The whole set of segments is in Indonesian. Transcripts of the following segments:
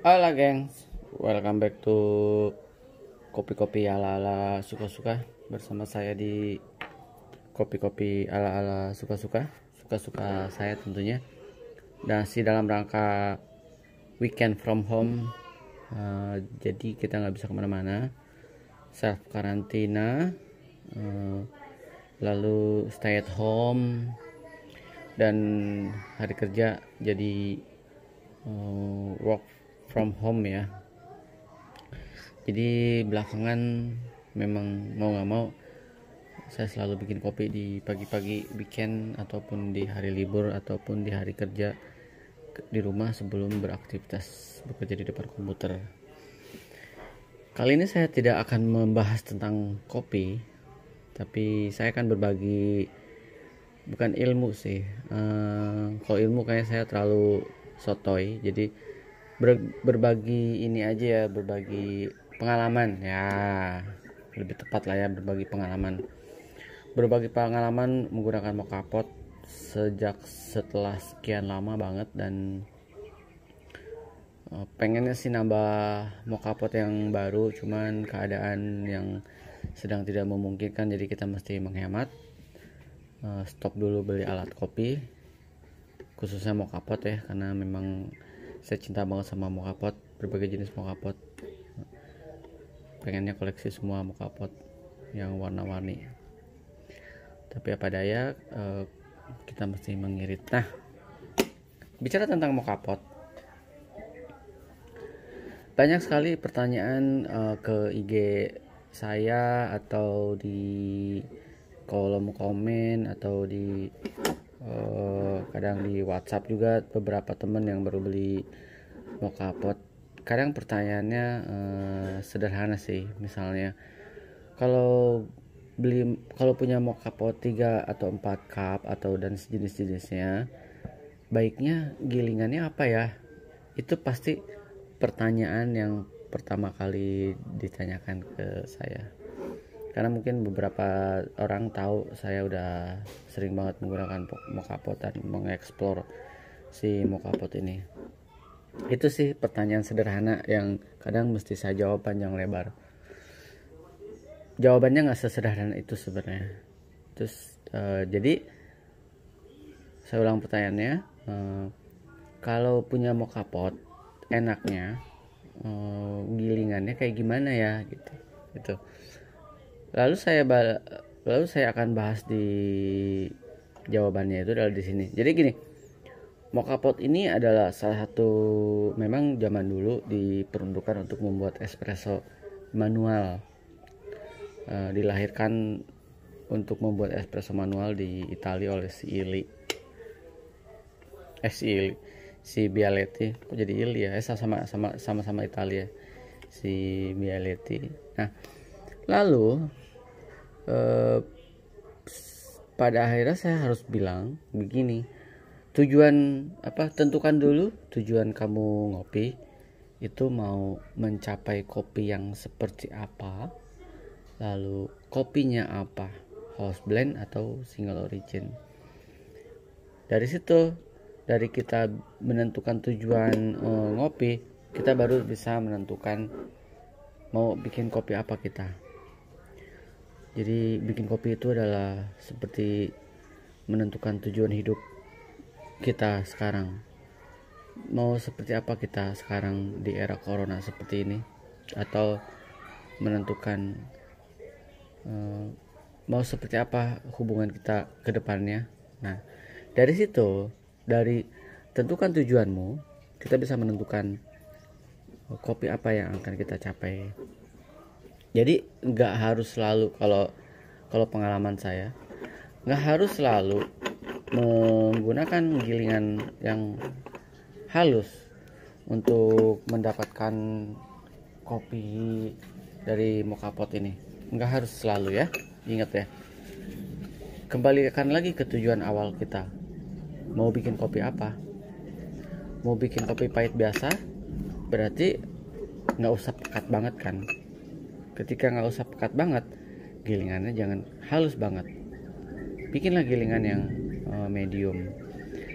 Halo gengs, welcome back to kopi-kopi ala-ala suka-suka bersama saya di kopi-kopi ala-ala suka-suka, suka-suka saya tentunya. Dan si dalam rangka weekend from home, uh, jadi kita nggak bisa kemana-mana, self karantina, uh, lalu stay at home dan hari kerja jadi uh, work from home ya jadi belakangan memang mau nggak mau saya selalu bikin kopi di pagi-pagi weekend ataupun di hari libur ataupun di hari kerja di rumah sebelum beraktivitas bekerja di depan komputer. Kali ini saya tidak akan membahas tentang kopi, tapi saya akan berbagi bukan ilmu sih. Uh, kalau ilmu kayaknya saya terlalu sotoy, jadi ber, berbagi ini aja ya berbagi pengalaman ya lebih tepat lah ya berbagi pengalaman berbagi pengalaman menggunakan mokapot sejak setelah sekian lama banget dan eh, pengennya sih nambah mokapot yang baru cuman keadaan yang sedang tidak memungkinkan jadi kita mesti menghemat eh, stop dulu beli alat kopi khususnya mokapot ya karena memang saya cinta banget sama mokapot, berbagai jenis mokapot. pengennya koleksi semua mokapot yang warna-warni tapi apa daya eh, kita mesti mengirit nah bicara tentang mokapot, banyak sekali pertanyaan eh, ke IG saya atau di kolom komen atau di uh, kadang di WhatsApp juga beberapa temen yang baru beli mau kapot kadang pertanyaannya uh, sederhana sih misalnya kalau beli kalau punya mocha pot 3 atau 4 cup atau dan sejenis-jenisnya baiknya gilingannya apa ya itu pasti pertanyaan yang pertama kali ditanyakan ke saya karena mungkin beberapa orang tahu saya udah sering banget menggunakan mokapot dan mengeksplor si mokapot ini itu sih pertanyaan sederhana yang kadang mesti saya jawab panjang lebar jawabannya nggak sesederhana itu sebenarnya terus uh, jadi saya ulang pertanyaannya uh, kalau punya mokapot enaknya uh, gilingannya kayak gimana ya gitu gitu lalu saya lalu saya akan bahas di jawabannya itu adalah di sini jadi gini Mocha ini adalah salah satu memang zaman dulu diperuntukkan untuk membuat espresso manual. E, dilahirkan untuk membuat espresso manual di Italia oleh si Ili. Eh si Ili, si Bialetti. Kok jadi Ili ya? Eh sama sama sama sama Italia. Si Bialetti. Nah, lalu Eh, pada akhirnya saya harus bilang begini tujuan apa tentukan dulu tujuan kamu ngopi itu mau mencapai kopi yang seperti apa lalu kopinya apa house blend atau single origin dari situ dari kita menentukan tujuan uh, ngopi kita baru bisa menentukan mau bikin kopi apa kita jadi bikin kopi itu adalah seperti menentukan tujuan hidup kita sekarang mau seperti apa kita sekarang di era corona seperti ini atau menentukan uh, mau seperti apa hubungan kita ke depannya nah dari situ dari tentukan tujuanmu kita bisa menentukan kopi apa yang akan kita capai jadi nggak harus selalu kalau kalau pengalaman saya nggak harus selalu menggunakan gilingan yang halus untuk mendapatkan kopi dari mokapot ini nggak harus selalu ya ingat ya kembalikan lagi ke tujuan awal kita mau bikin kopi apa mau bikin kopi pahit biasa berarti nggak usah pekat banget kan ketika nggak usah pekat banget gilingannya jangan halus banget bikinlah gilingan yang uh, medium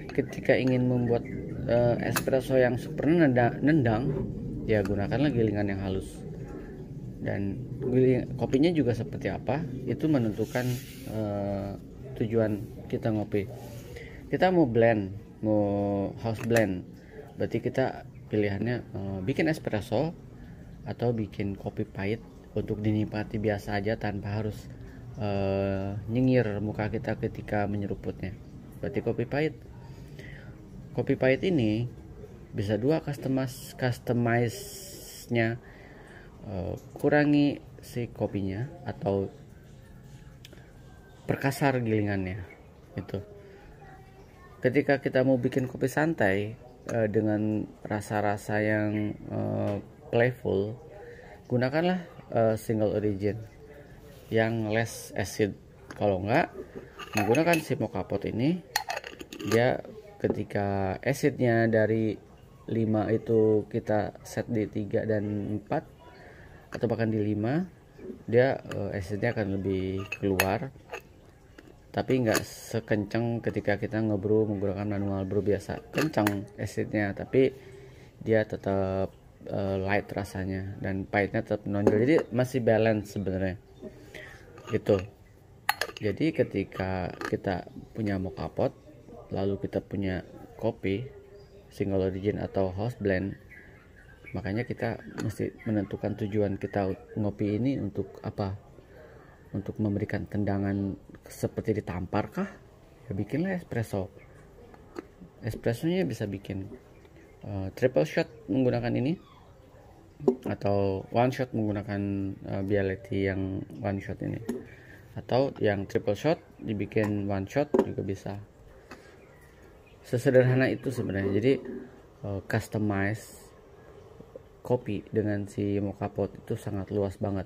ketika ingin membuat uh, espresso yang super nendang, ya gunakanlah gilingan yang halus dan giling, kopinya juga seperti apa itu menentukan uh, tujuan kita ngopi kita mau blend mau house blend berarti kita pilihannya uh, bikin espresso atau bikin kopi pahit untuk dinikmati biasa aja tanpa harus uh, nyengir muka kita ketika menyeruputnya. Berarti kopi pahit. Kopi pahit ini bisa dua customize customize-nya uh, kurangi si kopinya atau perkasar gilingannya itu ketika kita mau bikin kopi santai uh, dengan rasa-rasa yang uh, playful gunakanlah uh, single origin yang less acid kalau enggak menggunakan si mocha pot ini dia ketika acidnya dari 5 itu kita set di 3 dan 4 atau bahkan di 5 dia eh, acidnya akan lebih keluar tapi nggak sekencang ketika kita ngebrew menggunakan manual brew biasa kencang acidnya tapi dia tetap uh, light rasanya dan pahitnya tetap menonjol jadi masih balance sebenarnya gitu jadi ketika kita punya mocha pot lalu kita punya kopi single origin atau house blend makanya kita mesti menentukan tujuan kita ngopi ini untuk apa untuk memberikan tendangan seperti ditampar kah ya bikinlah espresso espressonya bisa bikin uh, triple shot menggunakan ini atau one shot menggunakan uh, yang one shot ini atau yang triple shot dibikin one shot juga bisa sesederhana itu sebenarnya jadi uh, customize copy dengan si mocha pot itu sangat luas banget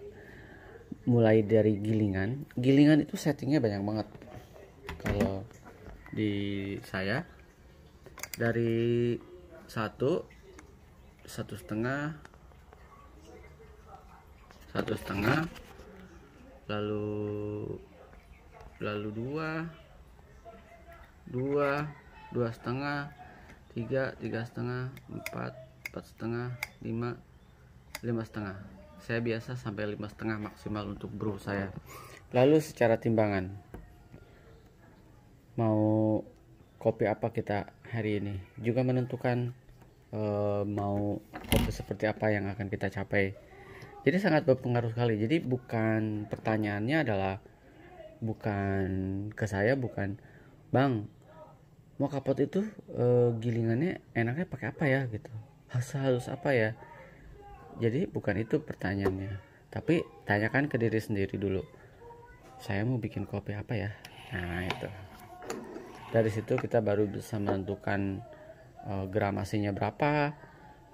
mulai dari gilingan gilingan itu settingnya banyak banget kalau di saya dari satu satu setengah satu setengah lalu lalu dua dua dua setengah tiga tiga setengah empat empat setengah lima lima setengah saya biasa sampai lima setengah maksimal untuk bro saya lalu secara timbangan mau kopi apa kita hari ini juga menentukan uh, mau kopi seperti apa yang akan kita capai jadi sangat berpengaruh sekali jadi bukan pertanyaannya adalah bukan ke saya bukan bang mau kapot itu e, gilingannya enaknya pakai apa ya gitu harus harus apa ya jadi bukan itu pertanyaannya tapi tanyakan ke diri sendiri dulu saya mau bikin kopi apa ya nah itu dari situ kita baru bisa menentukan e, eh, gramasinya berapa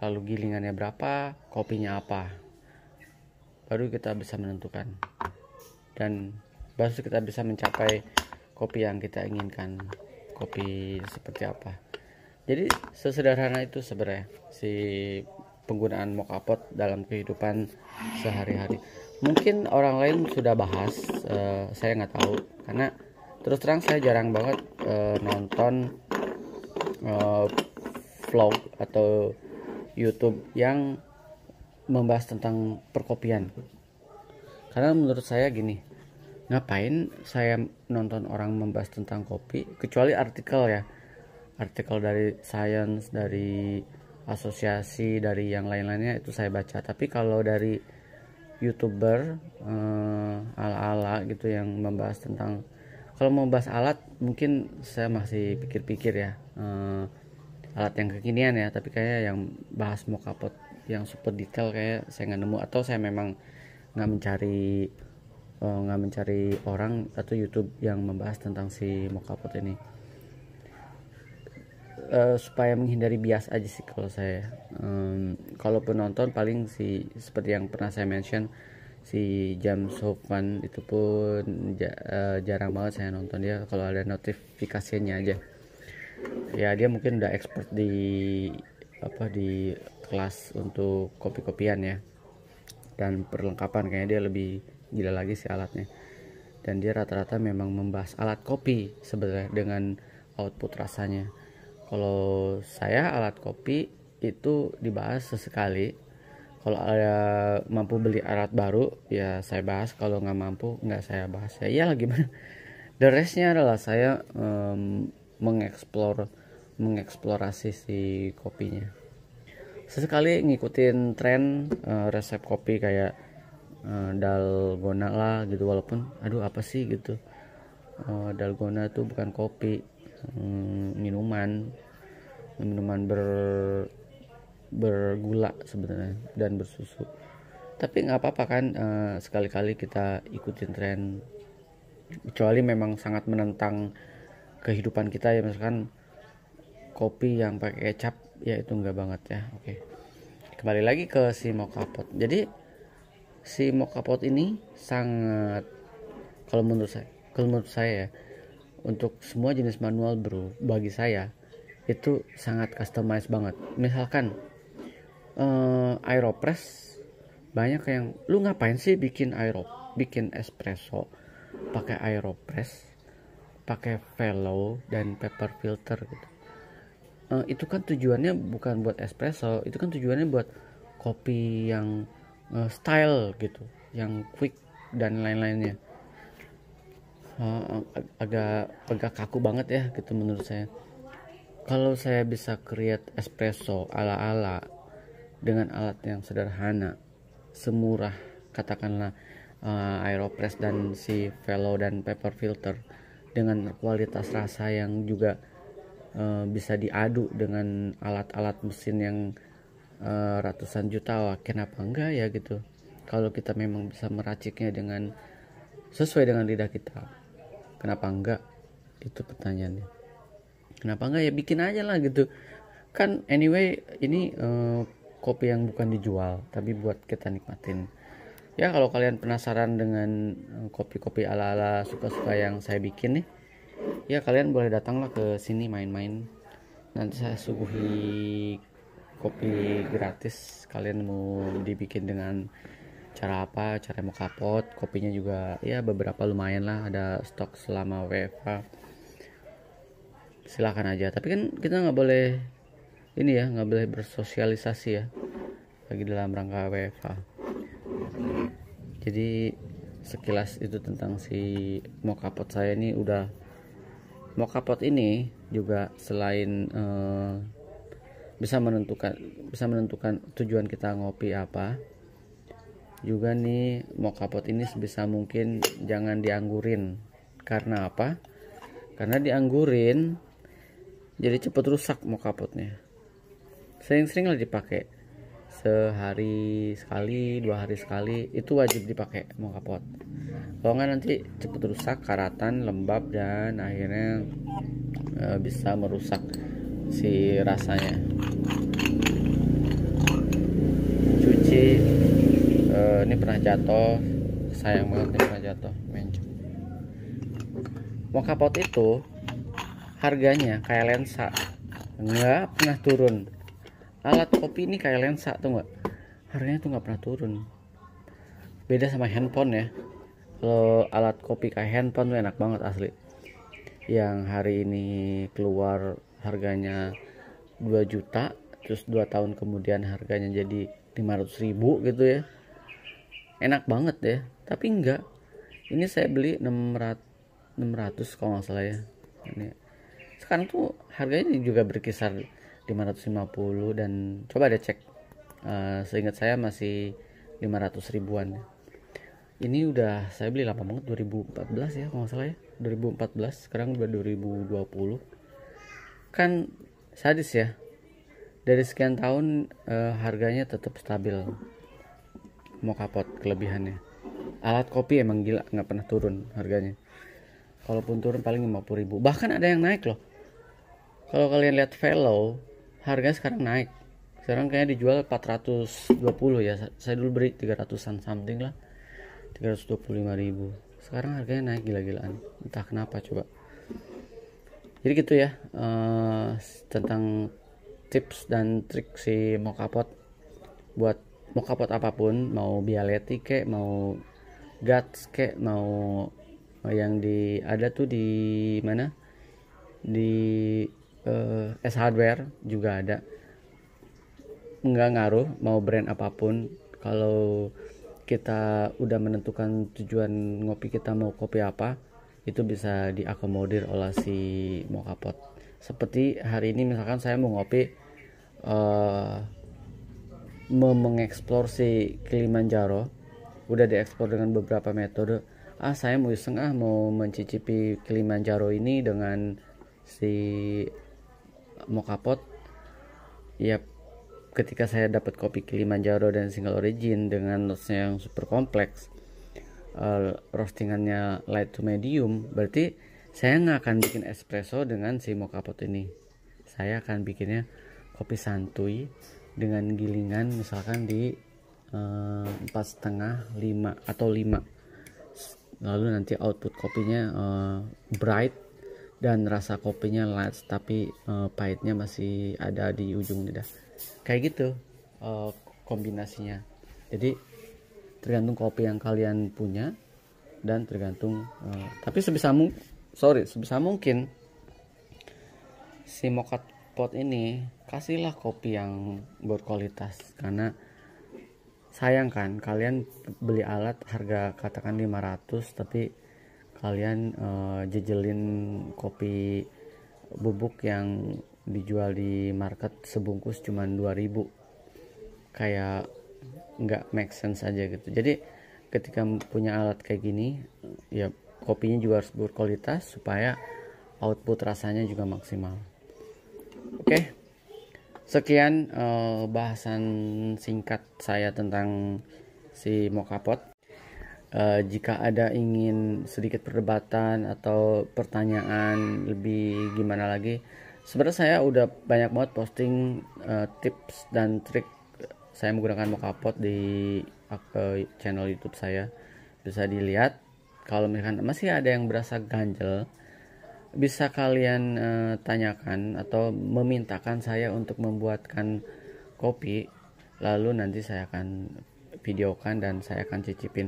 lalu gilingannya berapa kopinya apa baru kita bisa menentukan dan baru kita bisa mencapai kopi yang kita inginkan kopi seperti apa jadi sesederhana itu sebenarnya si penggunaan mocha dalam kehidupan sehari-hari mungkin orang lain sudah bahas uh, saya nggak tahu karena terus terang saya jarang banget uh, nonton uh, vlog atau YouTube yang membahas tentang perkopian karena menurut saya gini ngapain saya nonton orang membahas tentang kopi kecuali artikel ya artikel dari science dari asosiasi dari yang lain-lainnya itu saya baca tapi kalau dari youtuber eh, ala-ala gitu yang membahas tentang kalau mau bahas alat mungkin saya masih pikir-pikir ya eh, alat yang kekinian ya tapi kayaknya yang bahas mau kapot yang super detail kayak saya nggak nemu atau saya memang nggak mencari eh, nggak uh, mencari orang atau YouTube yang membahas tentang si mokapot ini uh, supaya menghindari bias aja sih kalau saya um, kalau penonton paling si seperti yang pernah saya mention si jam sopan itu pun ja, uh, jarang banget saya nonton dia kalau ada notifikasinya aja ya dia mungkin udah expert di apa di kelas untuk kopi-kopian ya dan perlengkapan kayaknya dia lebih gila lagi sih alatnya dan dia rata-rata memang membahas alat kopi sebenarnya dengan output rasanya kalau saya alat kopi itu dibahas sesekali kalau ada mampu beli alat baru ya saya bahas kalau nggak mampu nggak saya bahas ya iyalah gimana the restnya adalah saya um, mengeksplor mengeksplorasi si kopinya sesekali ngikutin tren uh, resep kopi kayak uh, dalgona lah gitu walaupun aduh apa sih gitu uh, dalgona tuh bukan kopi um, minuman minuman ber bergula sebenarnya dan bersusu tapi nggak apa-apa kan uh, sekali-kali kita ikutin tren kecuali memang sangat menentang kehidupan kita ya misalkan kopi yang pakai kecap ya itu enggak banget ya oke kembali lagi ke si mokapot jadi si mokapot ini sangat kalau menurut saya kalau menurut saya ya, untuk semua jenis manual bro bagi saya itu sangat customized banget misalkan uh, aeropress banyak yang lu ngapain sih bikin aero bikin espresso pakai aeropress pakai velo dan paper filter gitu uh, itu kan tujuannya bukan buat espresso itu kan tujuannya buat kopi yang uh, style gitu yang quick dan lain-lainnya uh, agak agak kaku banget ya gitu menurut saya kalau saya bisa create espresso ala-ala dengan alat yang sederhana semurah katakanlah uh, aeropress dan si velo dan paper filter dengan kualitas rasa yang juga Eh, bisa diadu dengan alat-alat mesin yang uh, ratusan juta wah kenapa enggak ya gitu kalau kita memang bisa meraciknya dengan sesuai dengan lidah kita kenapa enggak itu pertanyaannya kenapa enggak ya bikin aja lah gitu kan anyway ini uh, kopi yang bukan dijual tapi buat kita nikmatin ya kalau kalian penasaran dengan kopi-kopi ala-ala suka-suka yang saya bikin nih ya kalian boleh datanglah ke sini main-main nanti saya suguhi kopi gratis kalian mau dibikin dengan cara apa cara mau kapot kopinya juga ya beberapa lumayan lah ada stok selama WFA silahkan aja tapi kan kita nggak boleh ini ya nggak boleh bersosialisasi ya lagi dalam rangka WFA jadi sekilas itu tentang si mau kapot saya ini udah pot ini juga selain uh, bisa menentukan bisa menentukan tujuan kita ngopi apa juga nih mau kapot ini sebisa mungkin jangan dianggurin karena apa karena dianggurin jadi cepet rusak mokapotnya sering-sering lah dipakai sehari sekali dua hari sekali itu wajib dipakai mau kapot kalau nggak nanti cepet rusak karatan lembab dan akhirnya e, bisa merusak si rasanya cuci e, ini pernah jatuh sayang banget ini pernah jatuh mencuk mau kapot itu harganya kayak lensa nggak pernah turun alat kopi ini kayak lensa tuh nggak harganya tuh nggak pernah turun beda sama handphone ya kalau alat kopi kayak handphone tuh enak banget asli yang hari ini keluar harganya 2 juta terus 2 tahun kemudian harganya jadi 500 ribu gitu ya enak banget ya tapi enggak ini saya beli 600 600 kalau nggak salah ya ini sekarang tuh harganya juga berkisar 550 dan coba deh cek uh, seingat saya masih 500 ribuan ini udah saya beli lama banget 2014 ya kalau nggak salah ya 2014 sekarang udah 2020 kan sadis ya dari sekian tahun uh, harganya tetap stabil mau kapot kelebihannya alat kopi emang gila nggak pernah turun harganya kalaupun turun paling 50 ribu bahkan ada yang naik loh kalau kalian lihat fellow harga sekarang naik sekarang kayaknya dijual 420 ya saya dulu beri 300an something lah 325 ribu sekarang harganya naik gila-gilaan entah kenapa coba jadi gitu ya uh, tentang tips dan trik si mokapot buat mokapot apapun mau bialetti kek mau guts kek mau yang di ada tuh di mana di eh, S hardware juga ada nggak ngaruh mau brand apapun kalau kita udah menentukan tujuan ngopi kita mau kopi apa itu bisa diakomodir oleh si mau kapot seperti hari ini misalkan saya mau ngopi uh, mengeksplor si Kilimanjaro udah dieksplor dengan beberapa metode ah saya mau iseng ah mau mencicipi Kilimanjaro ini dengan si mau kapot ya ketika saya dapat kopi Kilimanjaro dan single origin dengan notes yang super kompleks uh, roastingannya light to medium berarti saya nggak akan bikin espresso dengan si mau kapot ini saya akan bikinnya kopi santuy dengan gilingan misalkan di eh, empat setengah lima atau 5 lalu nanti output kopinya uh, bright dan rasa kopinya light tapi uh, pahitnya masih ada di ujung lidah kayak gitu uh, kombinasinya jadi tergantung kopi yang kalian punya dan tergantung uh, tapi sebisa mungkin sorry sebisa mungkin si mokat pot ini kasihlah kopi yang berkualitas karena sayang kan kalian beli alat harga katakan 500 tapi kalian uh, jejelin kopi bubuk yang dijual di market sebungkus cuma 2000 kayak nggak make sense aja gitu jadi ketika punya alat kayak gini ya kopinya juga harus berkualitas supaya output rasanya juga maksimal oke okay. sekian uh, bahasan singkat saya tentang si mokapot uh, jika ada ingin sedikit perdebatan atau pertanyaan lebih gimana lagi sebenarnya saya udah banyak banget posting uh, tips dan trik saya menggunakan mokapot di uh, channel YouTube saya bisa dilihat kalau misalkan masih ada yang berasa ganjel bisa kalian uh, tanyakan atau memintakan saya untuk membuatkan kopi lalu nanti saya akan videokan dan saya akan cicipin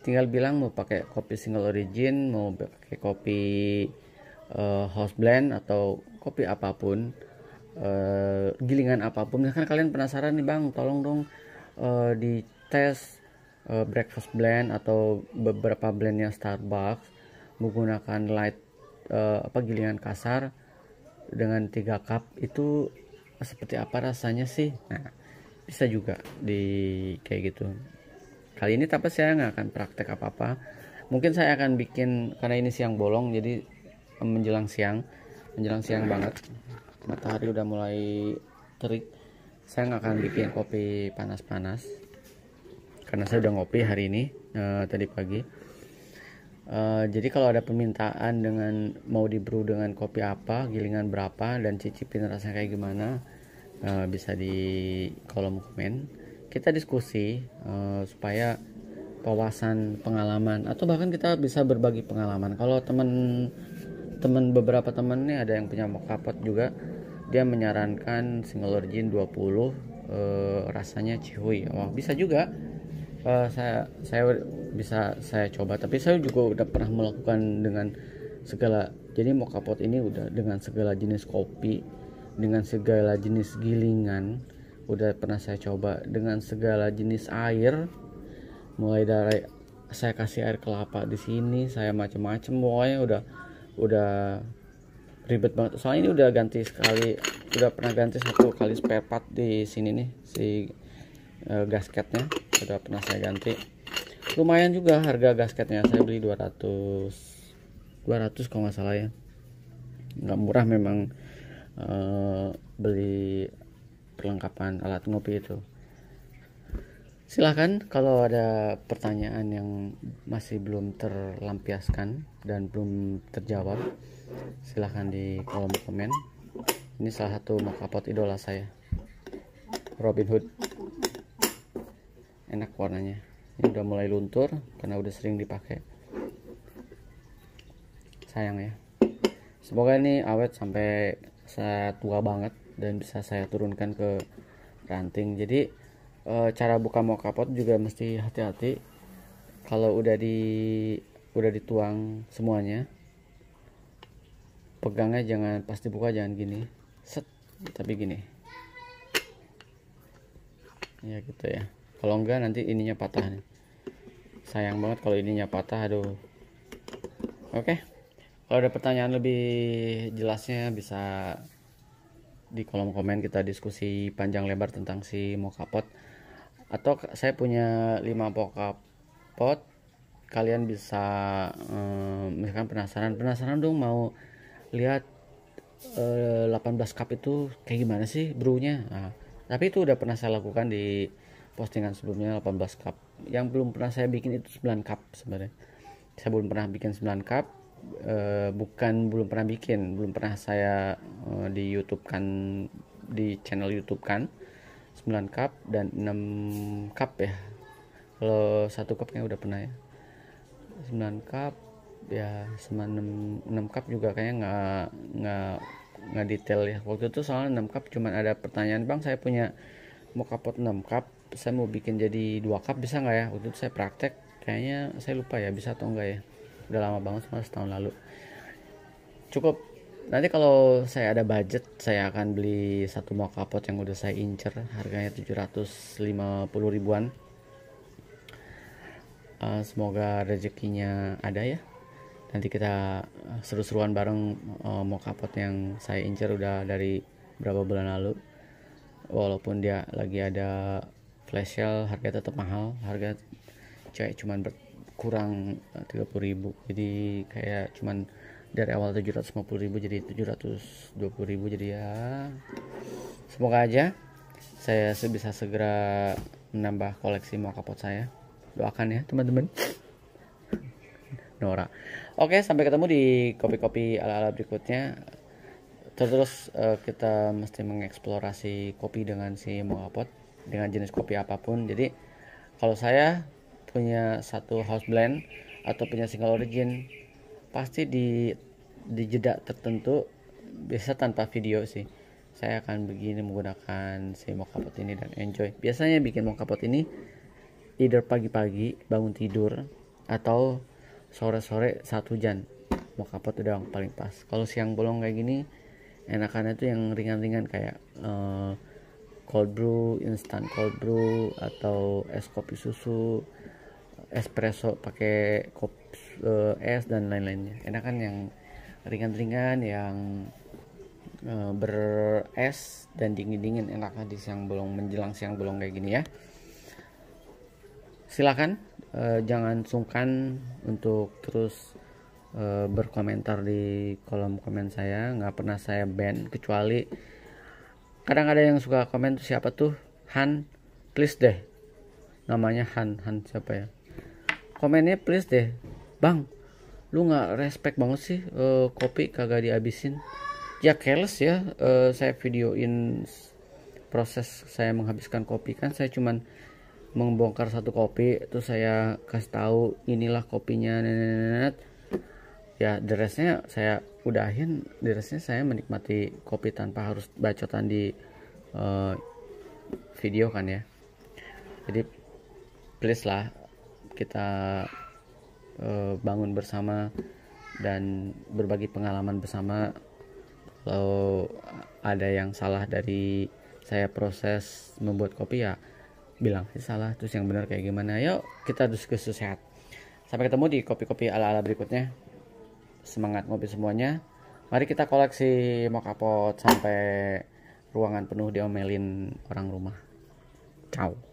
tinggal bilang mau pakai kopi single origin mau pakai kopi uh, house blend atau kopi apapun uh, gilingan apapun misalkan kalian penasaran nih bang tolong dong uh, eh, di tes uh, breakfast blend atau beberapa blendnya Starbucks menggunakan light uh, apa gilingan kasar dengan 3 cup itu seperti apa rasanya sih nah bisa juga di kayak gitu kali ini tapi saya nggak akan praktek apa-apa mungkin saya akan bikin karena ini siang bolong jadi menjelang siang menjelang siang banget matahari udah mulai terik saya nggak akan bikin kopi panas-panas karena saya udah ngopi hari ini uh, tadi pagi uh, jadi kalau ada permintaan dengan mau brew dengan kopi apa gilingan berapa dan cicipin rasanya kayak gimana uh, bisa di kolom komen kita diskusi uh, supaya wawasan pengalaman atau bahkan kita bisa berbagi pengalaman kalau teman teman beberapa teman nih ada yang punya mokapot juga dia menyarankan single origin 20 e, eh, rasanya cihui wah bisa juga e, saya saya bisa saya coba tapi saya juga udah pernah melakukan dengan segala jadi mokapot ini udah dengan segala jenis kopi dengan segala jenis gilingan udah pernah saya coba dengan segala jenis air mulai dari saya kasih air kelapa di sini saya macam-macam, pokoknya udah udah ribet banget soalnya ini udah ganti sekali udah pernah ganti satu kali spare part di sini nih si e, gasketnya udah pernah saya ganti lumayan juga harga gasketnya saya beli 200 200 kalau nggak salah ya nggak murah memang e, beli perlengkapan alat ngopi itu silahkan kalau ada pertanyaan yang masih belum terlampiaskan dan belum terjawab silahkan di kolom komen ini salah satu makapot idola saya Robin Hood enak warnanya ini udah mulai luntur karena udah sering dipakai sayang ya semoga ini awet sampai saya tua banget dan bisa saya turunkan ke ranting jadi e, cara buka mau kapot juga mesti hati-hati kalau udah di udah dituang semuanya pegangnya jangan pasti buka jangan gini set tapi gini ya gitu ya kalau enggak nanti ininya patah sayang banget kalau ininya patah aduh oke okay. kalau ada pertanyaan lebih jelasnya bisa di kolom komen kita diskusi panjang lebar tentang si pot atau saya punya 5 pot kalian bisa um, misalkan penasaran penasaran dong mau lihat uh, eh, 18 cup itu kayak gimana sih brewnya nah, tapi itu udah pernah saya lakukan di postingan sebelumnya 18 cup yang belum pernah saya bikin itu 9 cup sebenarnya saya belum pernah bikin 9 cup uh, bukan belum pernah bikin belum pernah saya uh, di YouTube kan di channel YouTube kan 9 cup dan 6 cup ya kalau satu cupnya udah pernah ya 9 cup ya sama 6, 6 cup juga kayaknya nggak nggak nggak detail ya waktu itu soalnya 6 cup cuman ada pertanyaan bang saya punya mau kapot 6 cup saya mau bikin jadi 2 cup bisa nggak ya waktu itu saya praktek kayaknya saya lupa ya bisa atau enggak ya udah lama banget malah setahun lalu cukup nanti kalau saya ada budget saya akan beli satu mau kapot yang udah saya incer harganya 750 ribuan uh, semoga rezekinya ada ya nanti kita eh, seru-seruan bareng uh, eh, mau kapot yang saya incer udah dari berapa bulan lalu walaupun dia lagi ada flash sale harga tetap mahal harga cewek cuman ber kurang 30.000 eh, jadi kayak cuman dari awal 750.000 jadi 720.000 jadi ya semoga aja saya bisa segera menambah koleksi mau kapot saya doakan ya teman-teman Nora oke sampai ketemu di kopi-kopi ala-ala berikutnya terus uh, kita mesti mengeksplorasi kopi dengan si mau kapot dengan jenis kopi apapun jadi kalau saya punya satu house blend atau punya single origin pasti di di jeda tertentu biasa tanpa video sih saya akan begini menggunakan si mokapot ini dan enjoy biasanya bikin mokapot ini either pagi-pagi bangun tidur atau sore-sore saat hujan mokapot udah yang paling pas kalau siang bolong kayak gini enakannya tuh yang ringan-ringan kayak uh, cold brew instant cold brew atau es kopi susu espresso pakai kopi uh, eh, es dan lain-lainnya enak kan yang ringan-ringan yang uh, beres dan dingin-dingin enaknya di siang bolong menjelang siang bolong kayak gini ya silakan uh, jangan sungkan untuk terus uh, berkomentar di kolom komen saya nggak pernah saya ban kecuali kadang ada yang suka komen siapa tuh Han please deh namanya Han Han siapa ya komennya please deh bang lu nggak respect banget sih uh, kopi kagak dihabisin ya careless ya uh, saya videoin proses saya menghabiskan kopi kan saya cuman membongkar satu kopi terus saya kasih tahu inilah kopinya nenek ya deresnya saya udahin deresnya saya menikmati kopi tanpa harus bacotan di uh, video kan ya jadi please lah kita uh, bangun bersama dan berbagi pengalaman bersama kalau ada yang salah dari saya proses membuat kopi ya bilang sih salah terus yang benar kayak gimana yuk kita diskusi sehat sampai ketemu di kopi-kopi ala-ala berikutnya semangat ngopi semuanya mari kita koleksi mokapot sampai ruangan penuh diomelin orang rumah ciao